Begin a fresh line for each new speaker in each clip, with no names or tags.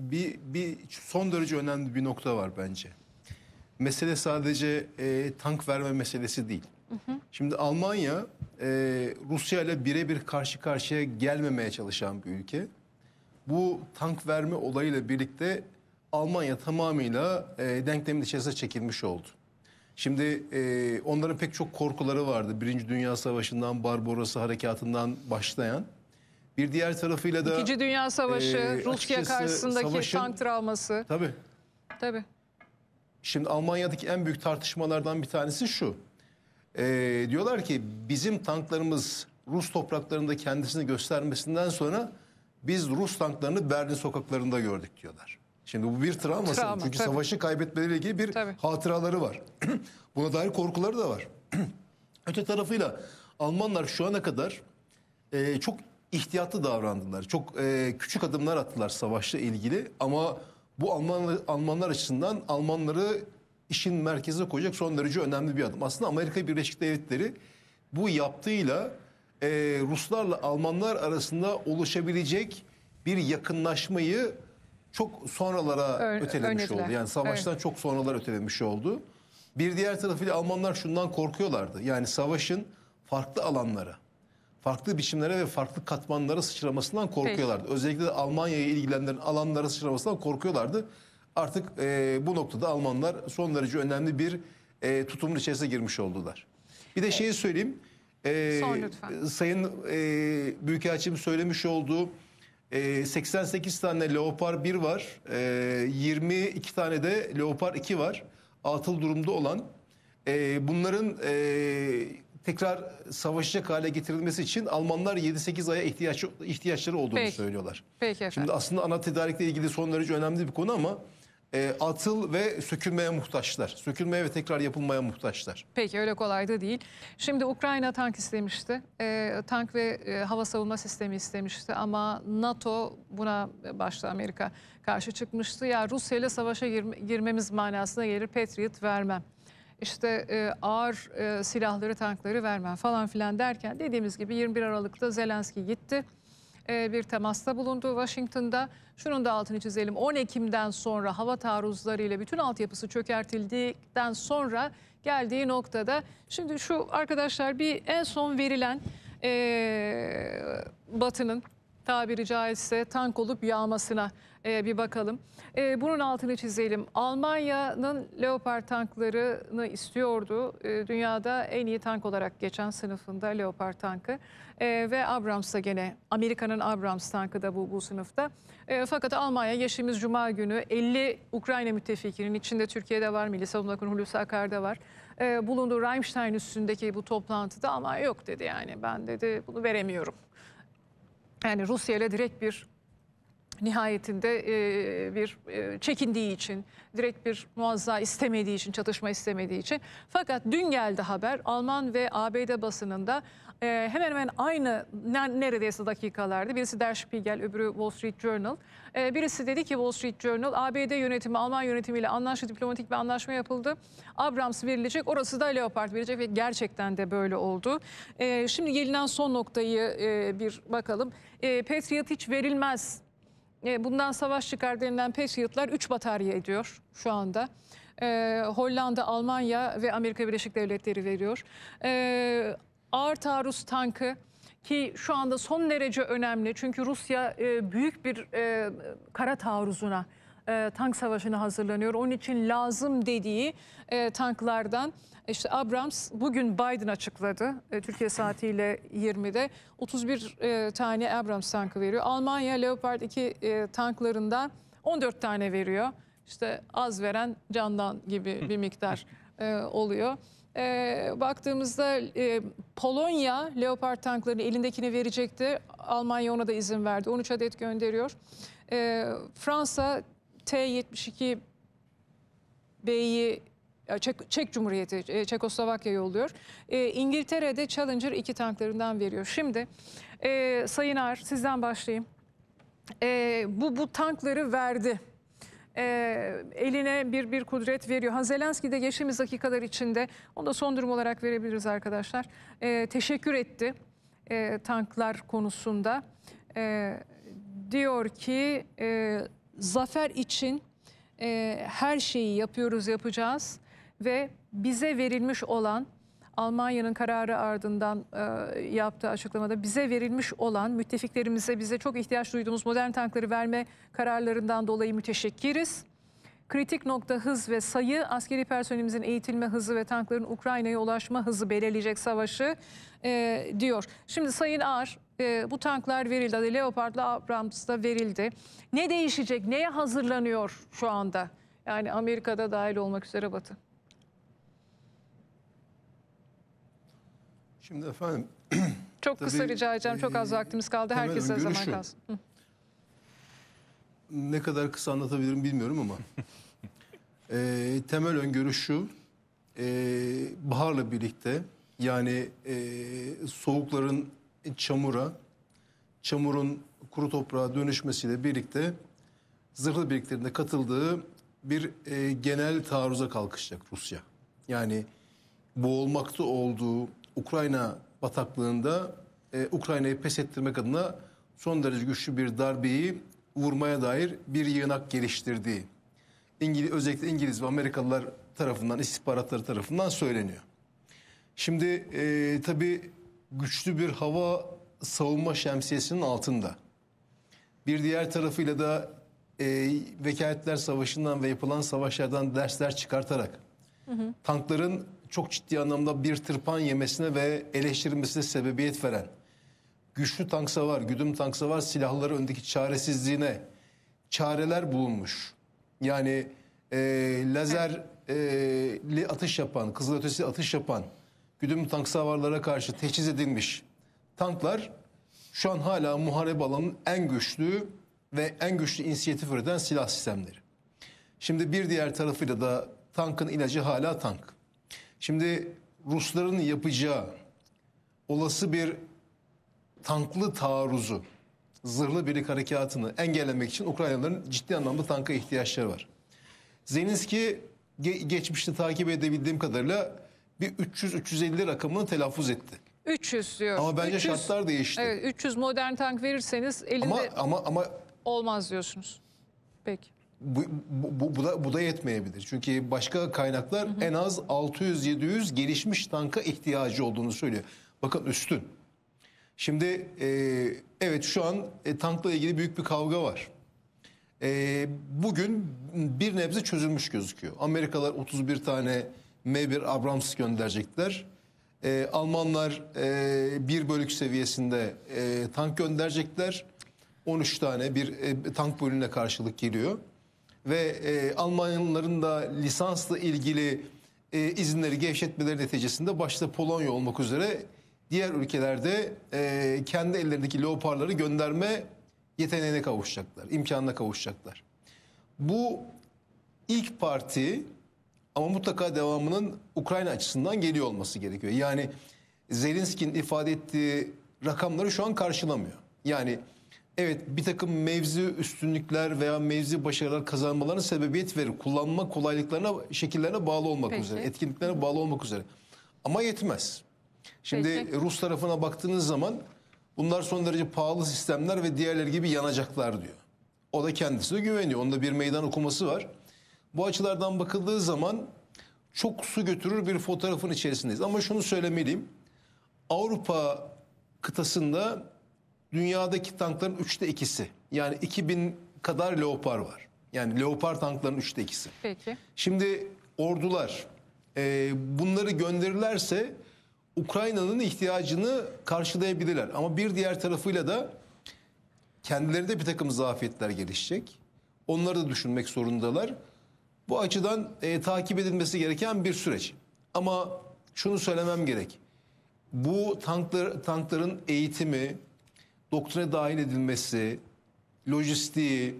bir, bir son derece önemli bir nokta var bence. Mesele sadece e, tank verme meselesi değil. Hı hı. Şimdi Almanya e, Rusya ile birebir karşı karşıya gelmemeye çalışan bir ülke. Bu tank verme olayıyla birlikte Almanya tamamıyla e, denklemin içerisine çekilmiş oldu. Şimdi e, onların pek çok korkuları vardı. Birinci Dünya Savaşı'ndan, Barbarossa harekatından başlayan bir diğer tarafıyla da... İkinci Dünya Savaşı, e, Rusya karşısındaki savaşın, tank
travması. Tabii. Tabii.
Şimdi Almanya'daki en büyük tartışmalardan bir tanesi şu. E, diyorlar ki bizim tanklarımız Rus topraklarında kendisini göstermesinden sonra biz Rus tanklarını Berlin sokaklarında gördük diyorlar. Şimdi bu bir travma Travma, Çünkü tabii. savaşı kaybetmeleriyle ilgili bir tabii. hatıraları var. Buna dair korkuları da var. Öte tarafıyla Almanlar şu ana kadar e, çok ihtiyatlı davrandılar. Çok e, küçük adımlar attılar savaşla ilgili ama bu Alman, Almanlar açısından Almanları işin merkeze koyacak son derece önemli bir adım. Aslında Amerika Birleşik Devletleri bu yaptığıyla e, Ruslarla Almanlar arasında oluşabilecek bir yakınlaşmayı çok sonralara Ö ötelemiş önlediler. oldu. Yani savaştan evet. çok sonralar ötelemiş oldu. Bir diğer tarafıyla Almanlar şundan korkuyorlardı. Yani savaşın farklı alanlara farklı biçimlere ve farklı katmanlara sıçramasından korkuyorlardı. Peki. Özellikle de Almanya'ya ilgilendiren alanlara sıçramasından korkuyorlardı. Artık e, bu noktada Almanlar son derece önemli bir e, tutumun içerisine girmiş oldular. Bir de evet. şeyi söyleyeyim. E, Son Sayın e, Büyükelçim söylemiş olduğu e, 88 tane Leopard 1 var. E, 22 tane de Leopard 2 var. Atıl durumda olan. E, bunların e, tekrar savaşacak hale getirilmesi için Almanlar 7-8 aya ihtiyaç, ihtiyaçları olduğunu Peki. söylüyorlar. Peki Şimdi aslında ana tedarikle ilgili son derece önemli bir konu ama e, atıl ve sökülmeye muhtaçlar. Sökülmeye ve tekrar yapılmaya muhtaçlar.
Peki öyle kolay da değil. Şimdi Ukrayna tank istemişti. E, tank ve e, hava savunma sistemi istemişti ama NATO buna başta Amerika karşı çıkmıştı. Ya Rusya ile savaşa girme, girmemiz manasına gelir Patriot vermem işte e, ağır e, silahları, tankları vermen falan filan derken dediğimiz gibi 21 Aralık'ta Zelenski gitti. E, bir temasta bulundu Washington'da. Şunun da altını çizelim. 10 Ekim'den sonra hava taarruzlarıyla bütün altyapısı çökertildikten sonra geldiği noktada şimdi şu arkadaşlar bir en son verilen e, Batı'nın tabiri caizse tank olup yağmasına e, bir bakalım. E, bunun altını çizelim. Almanya'nın Leopard tanklarını istiyordu. E, dünyada en iyi tank olarak geçen sınıfında Leopard tankı e, ve Abrams da gene Amerika'nın Abrams tankı da bu, bu sınıfta. E, fakat Almanya geçtiğimiz Cuma günü 50 Ukrayna müttefikinin içinde Türkiye'de var, Milli Savunma Bakanı Hulusi Akar'da var e, bulunduğu Rammstein üstündeki bu toplantıda ama yok dedi yani ben dedi bunu veremiyorum yani Rusya ile direkt bir nihayetinde e, bir e, çekindiği için, direkt bir muazza istemediği için, çatışma istemediği için. Fakat dün geldi haber Alman ve ABD basınında e, hemen hemen aynı ne, neredeyse dakikalarda birisi Der Spiegel, öbürü Wall Street Journal. E, birisi dedi ki Wall Street Journal, ABD yönetimi Alman yönetimiyle anlaştı, diplomatik bir anlaşma yapıldı. Abrams verilecek, orası da Leopard verilecek ve gerçekten de böyle oldu. E, şimdi gelinen son noktayı e, bir bakalım. E, Patriot hiç verilmez e, bundan savaş çıkar denilen Patriot'lar 3 batarya ediyor şu anda. Ee, Hollanda, Almanya ve Amerika Birleşik Devletleri veriyor. Ee, ağır taarruz tankı ki şu anda son derece önemli. Çünkü Rusya e, büyük bir e, kara taarruzuna e, tank savaşına hazırlanıyor. Onun için lazım dediği e, tanklardan işte Abrams bugün Biden açıkladı. E, Türkiye saatiyle 20'de 31 e, tane Abrams tankı veriyor. Almanya Leopard 2 e, tanklarından 14 tane veriyor. İşte az veren candan gibi bir miktar e, oluyor. E, baktığımızda e, Polonya Leopard tanklarını elindekini verecekti. Almanya ona da izin verdi. 13 adet gönderiyor. E, Fransa T-72 B'yi Çek, Çek Cumhuriyeti, e, Çekoslovakya yolluyor. E, İngiltere'de Challenger 2 tanklarından veriyor. Şimdi e, Sayın Ar sizden başlayayım. E, bu, bu tankları verdi e, eline bir bir kudret veriyor. Ha, Zelenski de geçtiğimiz dakikalar içinde, onu da son durum olarak verebiliriz arkadaşlar, e, teşekkür etti e, tanklar konusunda. E, diyor ki... E, zafer için e, her şeyi yapıyoruz, yapacağız ve bize verilmiş olan Almanya'nın kararı ardından e, yaptığı açıklamada bize verilmiş olan müttefiklerimize bize çok ihtiyaç duyduğumuz modern tankları verme kararlarından dolayı müteşekkiriz. Kritik nokta hız ve sayı, askeri personelimizin eğitilme hızı ve tankların Ukrayna'ya ulaşma hızı belirleyecek savaşı e, diyor. Şimdi Sayın Ağar e, bu tanklar verildi. Leopard'la Abrams'da verildi. Ne değişecek? Neye hazırlanıyor şu anda? Yani Amerika'da dahil olmak üzere Batı.
Şimdi efendim... çok tabii, kısa rica edeceğim. Çok az e, vaktimiz kaldı. Herkese zaman kalsın. Hı. Ne kadar kısa anlatabilirim bilmiyorum ama... e, temel öngörü şu. E, baharla birlikte yani e, soğukların çamura, çamurun kuru toprağa dönüşmesiyle birlikte zırhlı birliklerinde katıldığı bir e, genel taarruza kalkışacak Rusya. Yani boğulmakta olduğu Ukrayna bataklığında e, Ukrayna'yı pes ettirmek adına son derece güçlü bir darbeyi vurmaya dair bir yığınak geliştirdiği İngiliz, özellikle İngiliz ve Amerikalılar tarafından istihbaratları tarafından söyleniyor. Şimdi e, tabii güçlü bir hava savunma şemsiyesinin altında. Bir diğer tarafıyla da e, vekaletler savaşından ve yapılan savaşlardan dersler çıkartarak hı hı. tankların çok ciddi anlamda bir tırpan yemesine ve eleştirilmesine sebebiyet veren güçlü tank savar, güdüm tank savar silahları öndeki çaresizliğine çareler bulunmuş. Yani e, lazerli e, atış yapan, kızılötesi atış yapan güdüm tank savarlara karşı teçhiz edilmiş tanklar şu an hala muharebe alanının en güçlü ve en güçlü inisiyatif üreten silah sistemleri. Şimdi bir diğer tarafıyla da tankın ilacı hala tank. Şimdi Rusların yapacağı olası bir tanklı taarruzu, zırhlı birlik harekatını engellemek için Ukraynalıların ciddi anlamda tanka ihtiyaçları var. Zelenski ge geçmişte takip edebildiğim kadarıyla bir 300-350 rakamını telaffuz etti.
300 diyor. Ama bence 300, şartlar değişti. Evet 300 modern tank verirseniz elinde ama, ama, ama, olmaz diyorsunuz.
Peki. Bu, bu, bu, da, bu da yetmeyebilir. Çünkü başka kaynaklar hı hı. en az 600-700 gelişmiş tanka ihtiyacı olduğunu söylüyor. Bakın üstün. Şimdi e, evet şu an e, tankla ilgili büyük bir kavga var. E, bugün bir nebze çözülmüş gözüküyor. Amerikalar 31 tane M1 Abrams gönderecekler. E, Almanlar e, 1 bölük seviyesinde e, tank gönderecekler. 13 tane bir e, tank bölümüne karşılık geliyor. Ve e, Almanların da lisansla ilgili e, izinleri gevşetmeleri neticesinde başta Polonya olmak üzere diğer ülkelerde e, kendi ellerindeki leoparları gönderme yeteneğine kavuşacaklar, imkanına kavuşacaklar. Bu ilk parti ama mutlaka devamının Ukrayna açısından geliyor olması gerekiyor. Yani Zelenski'nin ifade ettiği rakamları şu an karşılamıyor. Yani evet bir takım mevzi üstünlükler veya mevzi başarılar kazanmalarına sebebiyet verir. Kullanma kolaylıklarına, şekillerine bağlı olmak Peki. üzere, etkinliklerine bağlı olmak üzere. Ama yetmez. Şimdi Peki. Rus tarafına baktığınız zaman bunlar son derece pahalı sistemler ve diğerleri gibi yanacaklar diyor. O da kendisine güveniyor. Onda bir meydan okuması var. Bu açılardan bakıldığı zaman çok su götürür bir fotoğrafın içerisindeyiz. Ama şunu söylemeliyim. Avrupa kıtasında dünyadaki tankların üçte ikisi. Yani 2000 kadar leopard var. Yani leopard tankların üçte ikisi. Peki. Şimdi ordular e, bunları gönderirlerse Ukrayna'nın ihtiyacını karşılayabilirler. Ama bir diğer tarafıyla da kendilerinde bir takım zafiyetler gelişecek. Onları da düşünmek zorundalar. Bu açıdan e, takip edilmesi gereken bir süreç. Ama şunu söylemem gerek. Bu tanklar, tankların eğitimi, doktrine dahil edilmesi, lojistiği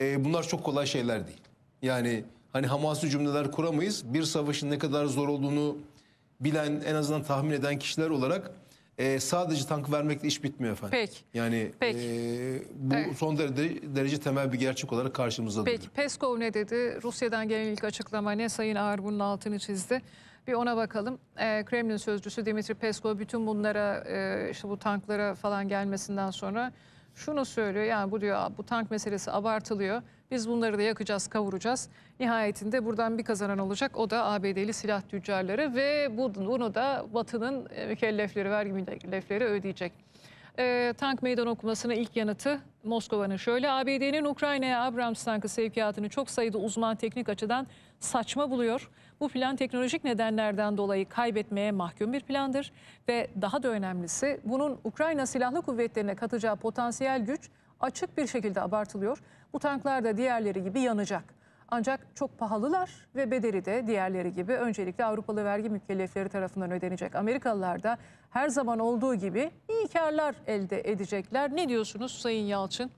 e, bunlar çok kolay şeyler değil. Yani hani Hamas'ı cümleler kuramayız. Bir savaşın ne kadar zor olduğunu bilen en azından tahmin eden kişiler olarak e, sadece tank vermekle iş bitmiyor efendim. Peki. Yani Peki. E, bu evet. son derece, derece temel bir gerçek olarak karşımızda Peki duruyor.
Peskov ne dedi? Rusya'dan gelen ilk açıklama ne? Sayın Ağar bunun altını çizdi. Bir ona bakalım. E, Kremlin sözcüsü Dimitri Peskov bütün bunlara e, işte bu tanklara falan gelmesinden sonra şunu söylüyor yani bu diyor bu tank meselesi abartılıyor. Biz bunları da yakacağız, kavuracağız. Nihayetinde buradan bir kazanan olacak. O da ABD'li silah tüccarları ve bunu da Batı'nın e, mükellefleri, vergi mükellefleri ödeyecek. E, tank meydan okumasına ilk yanıtı Moskova'nın şöyle. ABD'nin Ukrayna'ya Abrams tankı sevkiyatını çok sayıda uzman teknik açıdan saçma buluyor. Bu plan teknolojik nedenlerden dolayı kaybetmeye mahkum bir plandır. Ve daha da önemlisi bunun Ukrayna Silahlı Kuvvetleri'ne katacağı potansiyel güç açık bir şekilde abartılıyor. Bu tanklar da diğerleri gibi yanacak. Ancak çok pahalılar ve bedeli de diğerleri gibi öncelikle Avrupalı vergi mükellefleri tarafından ödenecek. Amerikalılar da her zaman olduğu gibi iyi karlar elde edecekler. Ne diyorsunuz Sayın Yalçın?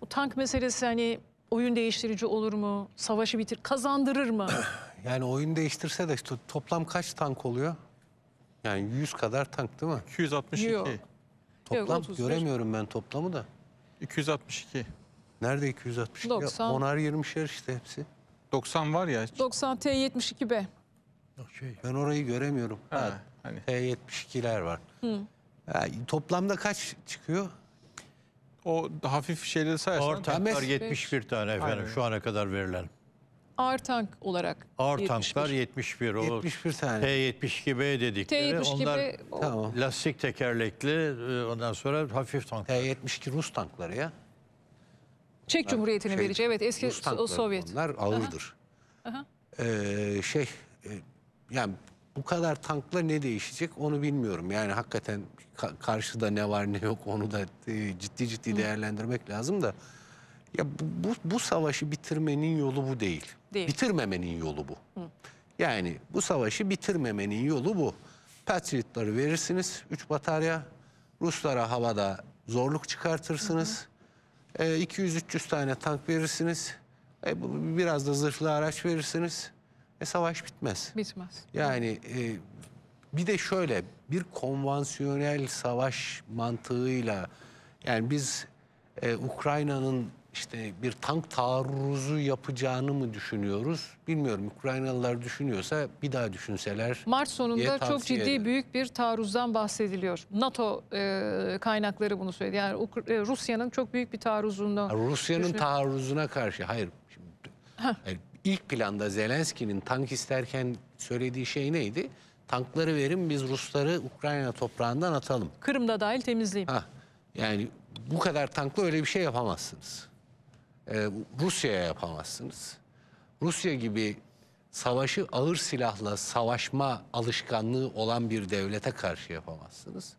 Bu tank meselesi hani oyun değiştirici olur mu? Savaşı bitir, kazandırır mı?
Yani oyun değiştirse de işte toplam kaç tank oluyor? Yani 100 kadar tank değil mi? 262. Yok.
Toplam Yok, göremiyorum
ben toplamı da. 262. Nerede 260? 90. Monar 20 20'şer işte hepsi. 90 var ya.
90 T72B.
Şey. Ben orayı göremiyorum. Ha, ha, hani. T72'ler var. Hı. Ha, toplamda kaç çıkıyor?
O hafif şeyleri sayarsan. Ağır tanklar 71 5. tane efendim Aynen. şu ana kadar verilen.
Ağır tank olarak.
Ağır 71. tanklar 71. O 71 tane. T-72B dedikleri. T-72B. Onlar tamam. lastik tekerlekli e, ondan sonra hafif tanklar. T-72 Rus tankları ya.
Çek Cumhuriyetini şey, verici evet eski o Sovyet.
Onlar ağırdır. Aha. Aha. Ee, şey e,
yani bu kadar tankla ne değişecek onu bilmiyorum. Yani hakikaten ka karşıda ne var ne yok onu da e, ciddi ciddi Hı. değerlendirmek lazım da ya bu, bu, bu savaşı bitirmenin yolu bu değil. değil. Bitirmemenin yolu bu. Hı. Yani bu savaşı bitirmemenin yolu bu. Patriotları verirsiniz 3 batarya. Ruslara havada zorluk çıkartırsınız. Hı hı. E, 200-300 tane tank verirsiniz. E, biraz da zırhlı araç verirsiniz. E, savaş bitmez. Bitmez. Yani e, bir de şöyle bir konvansiyonel savaş mantığıyla yani biz e, Ukrayna'nın işte bir tank taarruzu yapacağını mı düşünüyoruz? Bilmiyorum. Ukraynalılar düşünüyorsa bir daha düşünseler.
Mart sonunda çok ciddi ederim. büyük bir taarruzdan bahsediliyor. NATO e, kaynakları bunu söyledi. Yani e, Rusya'nın çok büyük bir taarruzundan. Rusya'nın
taarruzuna karşı hayır. Şimdi, yani ilk planda Zelenski'nin tank isterken söylediği şey neydi? Tankları verin biz Rusları Ukrayna toprağından atalım. Kırım'da dahil temizleyeyim. Heh, yani bu kadar tankla öyle bir şey yapamazsınız e, Rusya'ya yapamazsınız. Rusya gibi savaşı ağır silahla savaşma alışkanlığı olan bir devlete karşı yapamazsınız.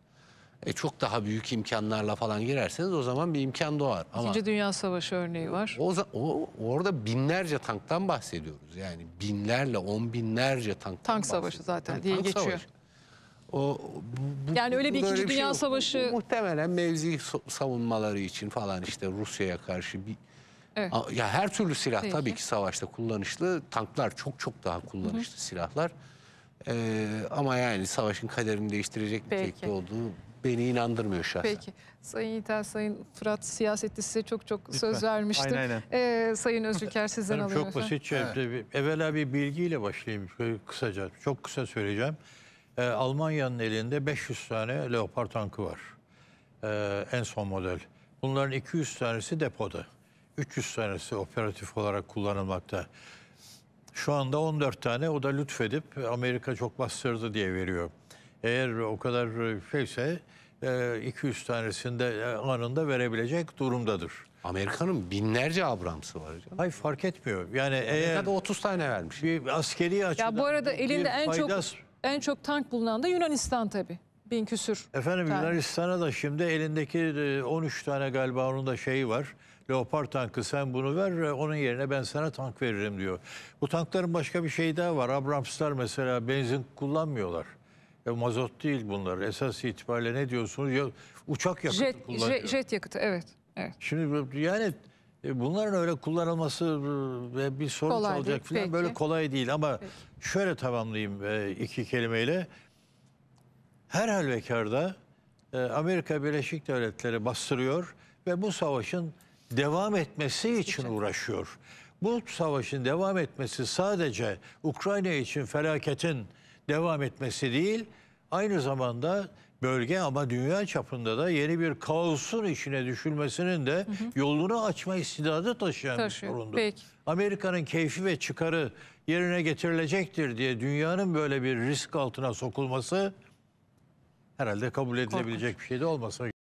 E çok daha büyük imkanlarla falan girerseniz o zaman bir imkan doğar. İkinci
Dünya Savaşı örneği var.
O, o orada binlerce tanktan bahsediyoruz. Yani binlerle, on binlerce tanktan Tank savaşı zaten yani diye tank geçiyor. Savaşı. O, bu,
yani öyle bir İkinci şey Dünya şey, Savaşı...
Muhtemelen mevzi savunmaları için falan işte Rusya'ya karşı bir Evet. Ya her türlü silah Peki. tabii ki savaşta kullanışlı. Tanklar çok çok daha kullanışlı Hı-hı. silahlar. Ee, ama yani savaşın kaderini değiştirecek bir nitelikte olduğu beni
inandırmıyor şahsen. Peki.
Sayın Yiğiter, Sayın Fırat siyasette size çok çok Lütfen. söz vermiştim. Aynen, aynen. Ee, Sayın Özgürker sizden Benim alıyorum. Çok basit Evet.
Evvela bir bilgiyle başlayayım şöyle kısaca. Çok kısa söyleyeceğim. Ee, Almanya'nın elinde 500 tane Leopard tankı var. Ee, en son model. Bunların 200 tanesi depoda. 300 tanesi operatif olarak kullanılmakta. Şu anda 14 tane o da lütfedip Amerika çok bastırdı diye veriyor. Eğer o kadar şeyse 200 e, tanesinde anında verebilecek durumdadır. Amerika'nın binlerce Abrams'ı var hocam. Hayır fark etmiyor. Yani eğer Amerika'da 30 tane vermiş. bir askeri açıdan Ya bu arada elinde en çok
en çok tank bulunan da Yunanistan tabi. Bin küsür. Efendim tane.
Yunanistan'a da şimdi elindeki 13 e, tane galiba onun da şeyi var. Leopard tankı sen bunu ver e, onun yerine ben sana tank veririm diyor. Bu tankların başka bir şey daha var. Abrams'lar mesela benzin kullanmıyorlar. E, mazot değil bunlar. Esas itibariyle ne diyorsunuz? Ya, uçak yakıtı jet, kullanıyor.
Jet, yakıtı evet.
evet. Şimdi yani e, bunların öyle kullanılması e, ve bir sorun kolay olacak falan peki. böyle kolay değil. Ama peki. şöyle tamamlayayım iki kelimeyle. Her halükarda Amerika Birleşik Devletleri bastırıyor ve bu savaşın devam etmesi için şey. uğraşıyor. Bu savaşın devam etmesi sadece Ukrayna için felaketin devam etmesi değil, aynı zamanda bölge ama dünya çapında da yeni bir kaosun içine düşülmesinin de hı hı. yolunu açma istidadı taşıyan Taşıyor. bir sorundur. Amerika'nın keyfi ve çıkarı yerine getirilecektir diye dünyanın böyle bir risk altına sokulması herhalde kabul edilebilecek Korkunç. bir şey de olmasa